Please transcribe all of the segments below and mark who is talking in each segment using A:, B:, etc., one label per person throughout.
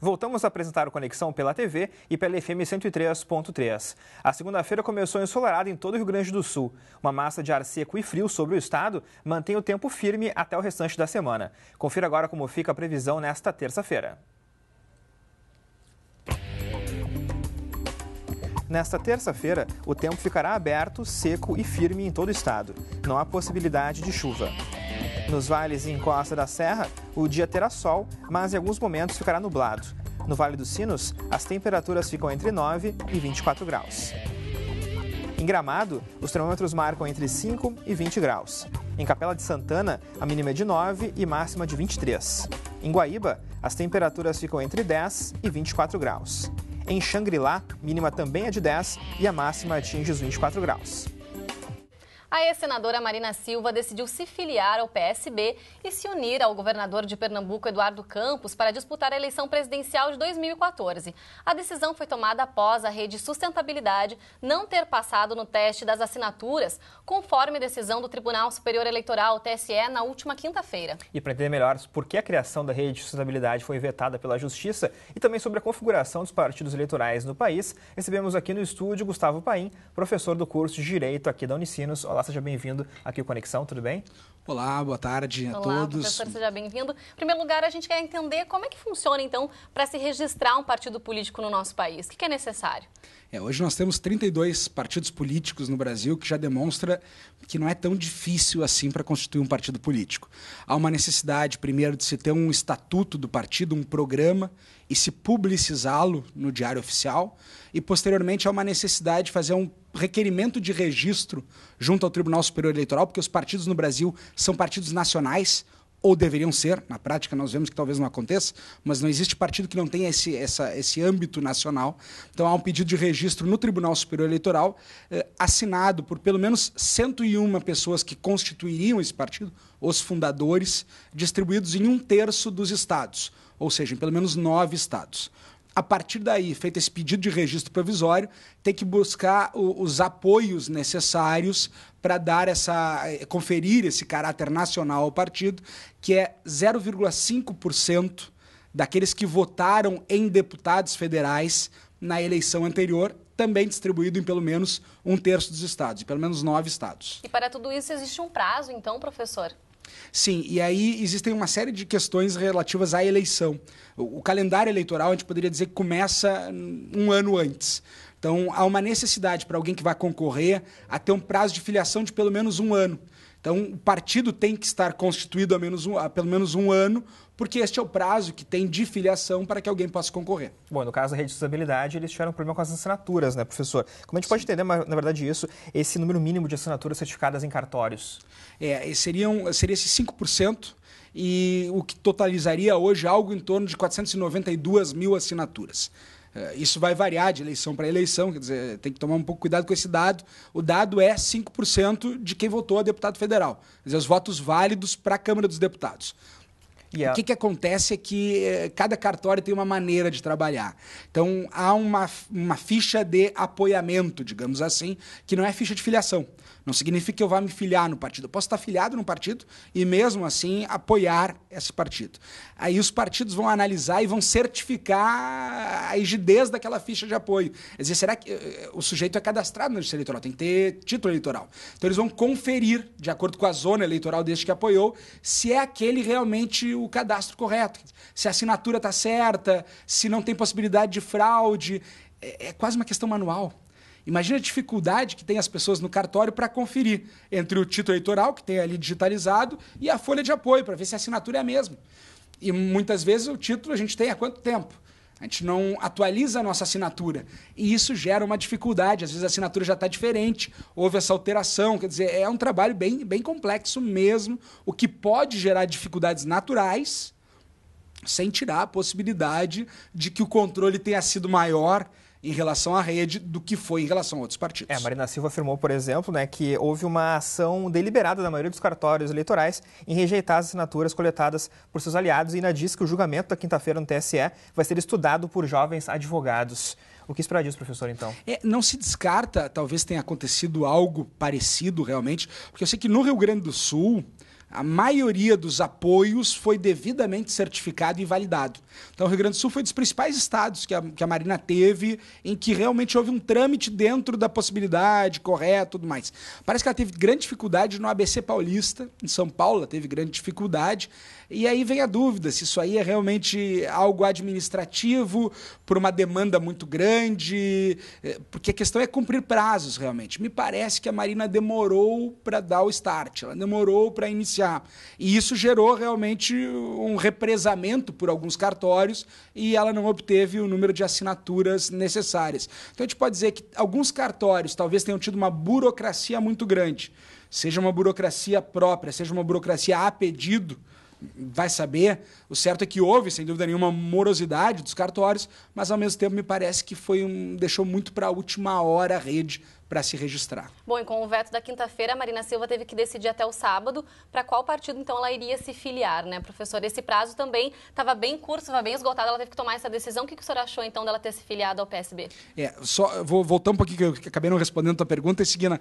A: Voltamos a apresentar o Conexão pela TV e pela FM 103.3. A segunda-feira começou ensolarada em todo o Rio Grande do Sul. Uma massa de ar seco e frio sobre o estado mantém o tempo firme até o restante da semana. Confira agora como fica a previsão nesta terça-feira. Nesta terça-feira, o tempo ficará aberto, seco e firme em todo o estado. Não há possibilidade de chuva. Nos vales e encosta da serra, o dia terá sol, mas em alguns momentos ficará nublado. No Vale dos Sinos, as temperaturas ficam entre 9 e 24 graus. Em Gramado, os termômetros marcam entre 5 e 20 graus. Em Capela de Santana, a mínima é de 9 e máxima de 23. Em Guaíba, as temperaturas ficam entre 10 e 24 graus. Em Xangri-Lá, mínima também é de 10 e a máxima atinge os 24 graus
B: a ex-senadora Marina Silva decidiu se filiar ao PSB e se unir ao governador de Pernambuco, Eduardo Campos, para disputar a eleição presidencial de 2014. A decisão foi tomada após a rede Sustentabilidade não ter passado no teste das assinaturas, conforme decisão do Tribunal Superior Eleitoral, TSE, na última quinta-feira.
A: E para entender melhor por que a criação da rede Sustentabilidade foi vetada pela Justiça e também sobre a configuração dos partidos eleitorais no país, recebemos aqui no estúdio Gustavo Paim, professor do curso de Direito aqui da Unicinos. Olá, Olá, seja bem-vindo aqui ao Conexão, tudo bem? Olá, boa tarde a Olá, todos. Olá, professor,
B: seja bem-vindo. Em primeiro lugar, a gente quer entender como é que funciona, então, para se registrar um partido político no nosso país. O que é necessário?
C: É, hoje nós temos 32 partidos políticos no Brasil, que já demonstra que não é tão difícil assim para constituir um partido político. Há uma necessidade, primeiro, de se ter um estatuto do partido, um programa, e se publicizá-lo no Diário Oficial. E, posteriormente, há uma necessidade de fazer um requerimento de registro junto ao Tribunal Superior Eleitoral, porque os partidos no Brasil são partidos nacionais, ou deveriam ser, na prática nós vemos que talvez não aconteça, mas não existe partido que não tenha esse, essa, esse âmbito nacional. Então há um pedido de registro no Tribunal Superior Eleitoral, eh, assinado por pelo menos 101 pessoas que constituiriam esse partido, os fundadores, distribuídos em um terço dos estados, ou seja, em pelo menos nove estados a partir daí, feito esse pedido de registro provisório, tem que buscar o, os apoios necessários para dar essa eh, conferir esse caráter nacional ao partido, que é 0,5% daqueles que votaram em deputados federais na eleição anterior, também distribuído em pelo menos um terço dos estados, em pelo menos nove estados.
B: E para tudo isso existe um prazo, então, professor?
C: Sim, e aí existem uma série de questões relativas à eleição. O, o calendário eleitoral, a gente poderia dizer que começa um ano antes. Então, há uma necessidade para alguém que vai concorrer a ter um prazo de filiação de pelo menos um ano. Então, o partido tem que estar constituído há, um, pelo menos um ano, porque este é o prazo que tem de filiação
A: para que alguém possa concorrer. Bom, no caso da usabilidade, eles tiveram um problema com as assinaturas, né, professor? Como a gente Sim. pode entender, na verdade, isso, esse número mínimo de assinaturas certificadas em cartórios? É, seriam, seria esse 5%. E o que totalizaria hoje algo em torno de
C: 492 mil assinaturas. É, isso vai variar de eleição para eleição, quer dizer, tem que tomar um pouco cuidado com esse dado. O dado é 5% de quem votou a deputado federal, quer dizer, os votos válidos para a Câmara dos Deputados. Yeah. O que, que acontece é que eh, cada cartório tem uma maneira de trabalhar. Então, há uma, uma ficha de apoiamento, digamos assim, que não é ficha de filiação. Não significa que eu vá me filiar no partido. Eu posso estar filiado no partido e mesmo assim apoiar esse partido. Aí os partidos vão analisar e vão certificar a rigidez daquela ficha de apoio. Quer dizer, será que eh, o sujeito é cadastrado no registro eleitoral? Tem que ter título eleitoral. Então eles vão conferir, de acordo com a zona eleitoral deste que apoiou, se é aquele realmente o cadastro correto. Se a assinatura está certa, se não tem possibilidade de fraude. é, é quase uma questão manual. Imagina a dificuldade que tem as pessoas no cartório para conferir entre o título eleitoral, que tem ali digitalizado, e a folha de apoio, para ver se a assinatura é a mesma. E muitas vezes o título a gente tem há quanto tempo? A gente não atualiza a nossa assinatura. E isso gera uma dificuldade. Às vezes a assinatura já está diferente, houve essa alteração. Quer dizer, é um trabalho bem, bem complexo mesmo, o que pode gerar dificuldades naturais, sem tirar a possibilidade
A: de que o controle tenha sido maior em relação à rede do que foi em relação a outros partidos. É, a Marina Silva afirmou, por exemplo, né, que houve uma ação deliberada da maioria dos cartórios eleitorais em rejeitar as assinaturas coletadas por seus aliados e ainda diz que o julgamento da quinta-feira no TSE vai ser estudado por jovens advogados. O que esperar disso, professor, então?
C: É, não se descarta, talvez tenha acontecido algo parecido realmente, porque eu sei que no Rio Grande do Sul, a maioria dos apoios foi devidamente certificado e validado. Então, o Rio Grande do Sul foi um dos principais estados que a, que a Marina teve em que realmente houve um trâmite dentro da possibilidade e tudo mais. Parece que ela teve grande dificuldade no ABC Paulista, em São Paulo, ela teve grande dificuldade. E aí vem a dúvida se isso aí é realmente algo administrativo, por uma demanda muito grande, eh, porque a questão é cumprir prazos realmente. Me parece que a Marina demorou para dar o start, ela demorou para iniciar denunciar. E isso gerou realmente um represamento por alguns cartórios e ela não obteve o número de assinaturas necessárias. Então a gente pode dizer que alguns cartórios talvez tenham tido uma burocracia muito grande, seja uma burocracia própria, seja uma burocracia a pedido vai saber. O certo é que houve, sem dúvida nenhuma, morosidade dos cartórios, mas ao mesmo tempo me parece que foi um deixou muito para a última hora a rede
B: para se registrar. Bom, e com o veto da quinta-feira, a Marina Silva teve que decidir até o sábado para qual partido então ela iria se filiar, né, professor? Esse prazo também estava bem curto, estava bem esgotado, ela teve que tomar essa decisão. O que, que o senhor achou então dela ter se filiado ao PSB?
C: É, só vou voltar um pouquinho, que eu acabei não respondendo a tua pergunta, e seguindo, uh,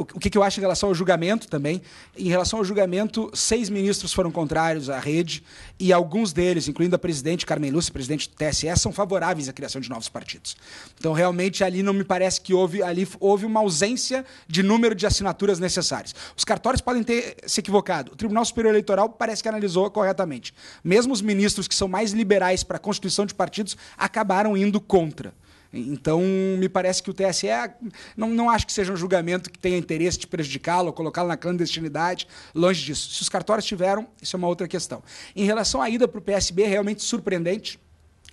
C: o que, que eu acho em relação ao julgamento também. Em relação ao julgamento, seis ministros foram contrários à rede e alguns deles, incluindo a presidente Carmen Lúcia, presidente do TSE, são favoráveis à criação de novos partidos. Então, realmente, ali não me parece que houve, ali houve houve uma ausência de número de assinaturas necessárias. Os cartórios podem ter se equivocado. O Tribunal Superior Eleitoral parece que analisou corretamente. Mesmo os ministros que são mais liberais para a constituição de partidos acabaram indo contra. Então, me parece que o TSE é não, não acho que seja um julgamento que tenha interesse de prejudicá-lo, colocá-lo na clandestinidade, longe disso. Se os cartórios tiveram, isso é uma outra questão. Em relação à ida para o PSB, é realmente surpreendente.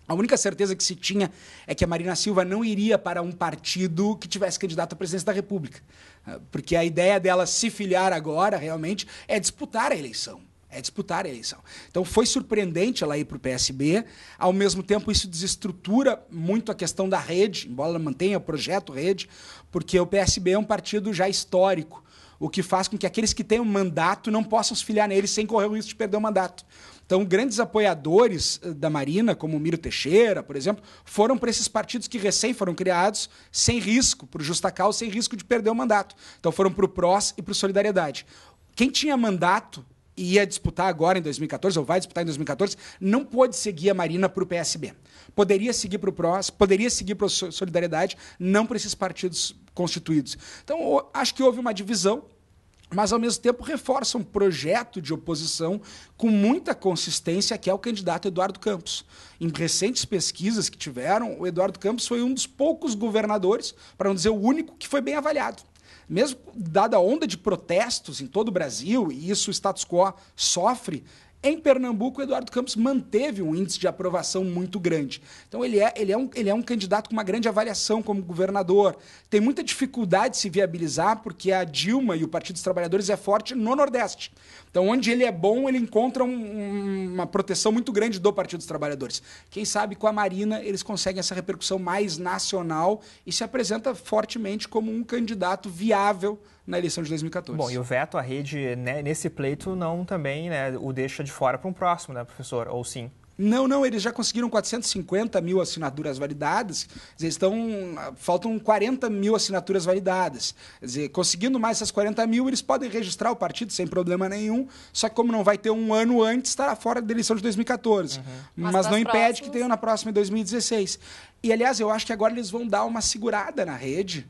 C: A única certeza que se tinha é que a Marina Silva não iria para um partido que tivesse candidato à presidência da República. Ah, porque a ideia dela se filiar agora, realmente, é disputar a eleição. É disputar a eleição. Então foi surpreendente ela ir para o PSB. Ao mesmo tempo, isso desestrutura muito a questão da rede, embora ela mantenha o projeto rede, porque o PSB é um partido já histórico o que faz com que aqueles que têm um mandato não possam se filiar nele sem correr o risco de perder o mandato. Então, grandes apoiadores eh, da Marina, como o Miro Teixeira, por exemplo, foram para esses partidos que recém foram criados, sem risco, por justa causa, sem risco de perder o mandato. Então, foram para o PROS e para o Solidariedade. Quem tinha mandato ia disputar agora em 2014, ou vai disputar em 2014, não pôde seguir a Marina para o PSB. Poderia seguir para o PROS, poderia seguir para a Solidariedade, não para esses partidos constituídos. Então, acho que houve uma divisão, mas ao mesmo tempo reforça um projeto de oposição com muita consistência, que é o candidato Eduardo Campos. Em recentes pesquisas que tiveram, o Eduardo Campos foi um dos poucos governadores, para não dizer o único, que foi bem avaliado mesmo dada a onda de protestos em todo o Brasil, e isso o status quo sofre, em Pernambuco, o Eduardo Campos manteve um índice de aprovação muito grande. Então, ele é, ele é, um, ele é um candidato com uma grande avaliação como governador. Tem muita dificuldade de se viabilizar, porque a Dilma e o Partido dos Trabalhadores é forte no Nordeste. Então, onde ele é bom, ele encontra um, uma proteção muito grande do Partido dos Trabalhadores. Quem sabe com a Marina eles conseguem essa repercussão mais nacional e se apresenta fortemente
A: como um candidato viável na eleição de 2014. Bom, e o veto à rede né, nesse pleito não também né, o deixa de fora para um próximo, né, professor? Ou sim? Não, não, eles já conseguiram
C: 450 mil assinaturas validadas, eles estão. Ah, faltam 40 mil assinaturas validadas. Quer dizer, conseguindo mais essas 40 mil, eles podem registrar o partido sem problema nenhum, só que como não vai ter um ano antes, estará fora da eleição de 2014. Uhum. Mas, Mas não impede próximas... que tenha na próxima em 2016. E aliás, eu acho que agora eles vão dar uma segurada na rede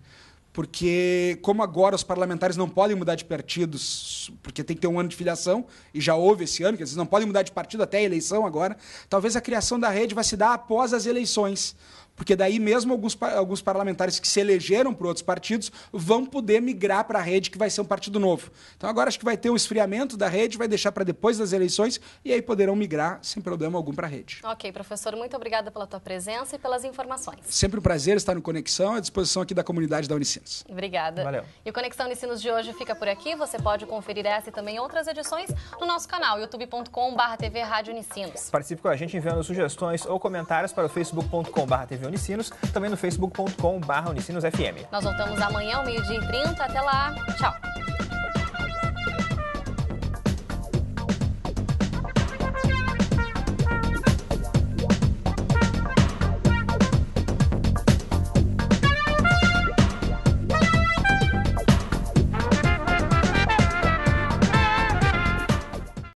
C: porque como agora os parlamentares não podem mudar de partidos, porque tem que ter um ano de filiação, e já houve esse ano, que eles não podem mudar de partido até a eleição agora, talvez a criação da rede vai se dar após as eleições porque daí mesmo alguns, alguns parlamentares que se elegeram para outros partidos vão poder migrar para a rede que vai ser um partido novo. Então agora acho que vai ter um esfriamento da rede, vai deixar para depois das eleições e aí poderão migrar sem problema algum para a rede.
B: Ok, professor, muito obrigada pela tua presença e pelas informações.
C: Sempre um prazer estar no Conexão, à disposição aqui da comunidade da Unicinos.
B: Obrigada. Valeu. E o Conexão Unicinos de hoje fica por aqui. Você pode conferir essa e também outras edições no nosso canal, youtube.com.br TV Unicinos.
A: Participe com a gente enviando sugestões ou comentários para o facebook.com.br TV Unicinos, também no facebook.com.br FM.
B: Nós voltamos amanhã ao meio-dia e 30. Até lá. Tchau.